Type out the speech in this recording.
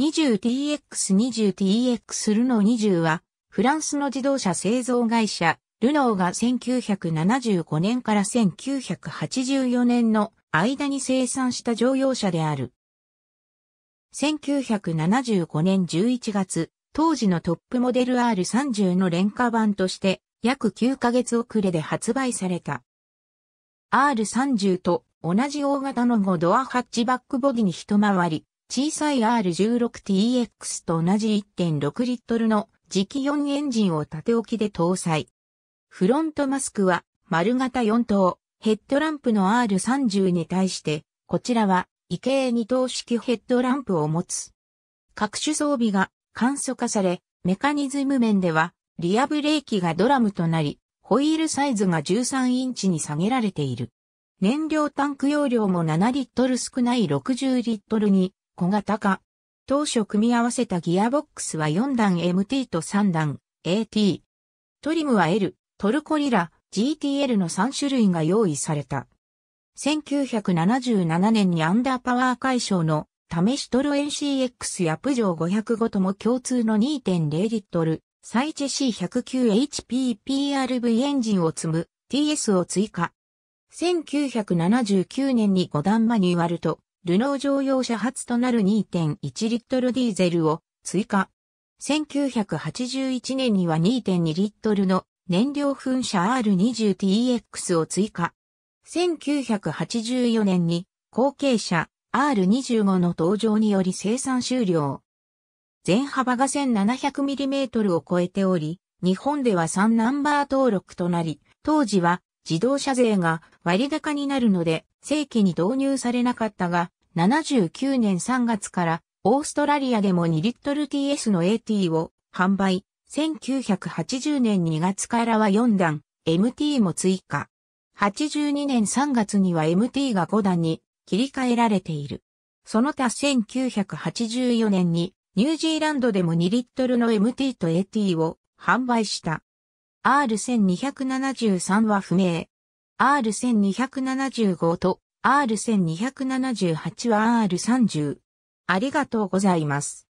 20TX20TX ルノー20は、フランスの自動車製造会社、ルノーが1975年から1984年の間に生産した乗用車である。1975年11月、当時のトップモデル R30 の廉価版として、約9ヶ月遅れで発売された。R30 と同じ大型の5ドアハッチバックボディに一回り、小さい R16TX と同じ1.6リットルの磁気4エンジンを縦置きで搭載。フロントマスクは丸型4等、ヘッドランプの R30 に対して、こちらは異形2等式ヘッドランプを持つ。各種装備が簡素化され、メカニズム面ではリアブレーキがドラムとなり、ホイールサイズが13インチに下げられている。燃料タンク容量も7リットル少ない60リットルに小型化。当初組み合わせたギアボックスは4段 MT と3段 AT。トリムは L、トルコリラ、GTL の3種類が用意された。1977年にアンダーパワー解消の試しトロ n ン CX やプジョー505とも共通の2.0リットル、サイチェ C109HPPRV エンジンを積む TS を追加。1979年に5段マニュアルとルノー乗用車初となる2.1リットルディーゼルを追加。1981年には2.2リットルの燃料噴射 R20TX を追加。1984年に後継車 R25 の登場により生産終了。全幅が 1700mm を超えており、日本では3ナンバー登録となり、当時は自動車税が割高になるので、正規に導入されなかったが、79年3月からオーストラリアでも2リットル TS の AT を販売。1980年2月からは4段、MT も追加。82年3月には MT が5段に切り替えられている。その他1984年にニュージーランドでも2リットルの MT と AT を販売した。R1273 は不明。R1275 と R1278 は R30。ありがとうございます。